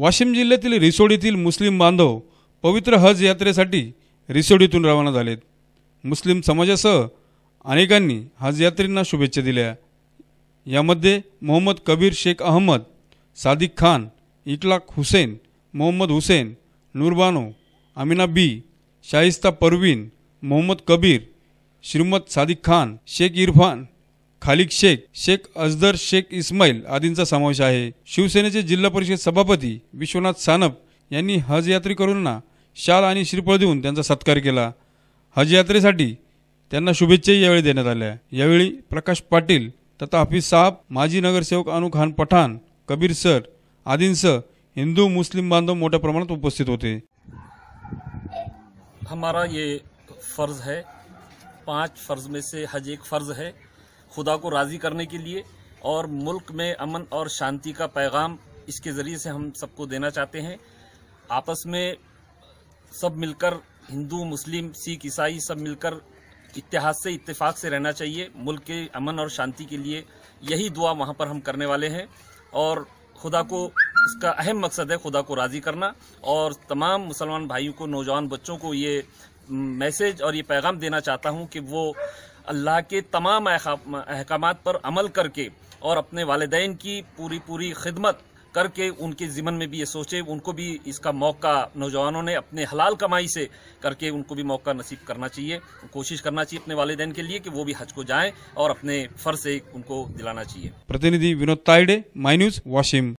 वाशिम जिल्ह्यातील रिसोडीतील मुस्लिम बांधव पवित्र हज यात्रेसाठी रिसोडीतून रवाना झालेत मुस्लिम समाजासह अनेकांनी हज यात्रेंना शुभेच्छा दिल्या यामध्ये मोहम्मद कबीर शेख अहमद सादिक खान इकलाक हुसेन मोहम्मद हुसेन नूरबानो अमिना बी शाहिस्ता परवीन मोहम्मद कबीर श्रीमद सादिक खान शेख इरफान खालिक शेख शेख अजदर शेख इस्माईल आदींचा समावेश आहे शिवसेनेचे जिल्हा परिषद सभापती विश्वनाथ सानप यांनी हज यात्रेकरूंना शाल आणि श्रीफळ देऊन त्यांचा सत्कार केला हज यात्रेसाठी त्यांना शुभेच्छाही यावेळी देण्यात आल्या यावेळी प्रकाश पाटील तथा हाफिज साहब माजी नगरसेवक अनु खान पठाण कबीर सर आदींसह हिंदू मुस्लिम बांधव मोठ्या प्रमाणात उपस्थित होते हमारा ये फर्ज है पाच फर्ज में से हज एक फर्ज है खुदा को राज़ी करने के लिए और मुल्क में अमन और शांति का पैगाम इसके ज़रिए से हम सबको देना चाहते हैं आपस में सब मिलकर हिंदू मुस्लिम सिख ईसाई सब मिलकर इतिहास से इत्तेफाक से रहना चाहिए मुल्क के अमन और शांति के लिए यही दुआ वहाँ पर हम करने वाले हैं और खुदा को इसका अहम मकसद है खुदा को राज़ी करना और तमाम मुसलमान भाइयों को नौजवान बच्चों को ये मैसेज और ये पैगाम देना चाहता हूँ कि वो अल्लाह के तमाम अहकाम पर अमल करके और अपने वालदेन की पूरी पूरी खिदमत करके उनके ज़िमन में भी ये सोचे उनको भी इसका मौका नौजवानों ने अपने हलाल कमाई से करके उनको भी मौका नसीब करना चाहिए कोशिश करना चाहिए अपने वालदेन के लिए कि वो भी हज को जाएं और अपने फ़र्ज से उनको दिलाना चाहिए प्रतिनिधि विनोद ताइडे माई न्यूज़ वाशिम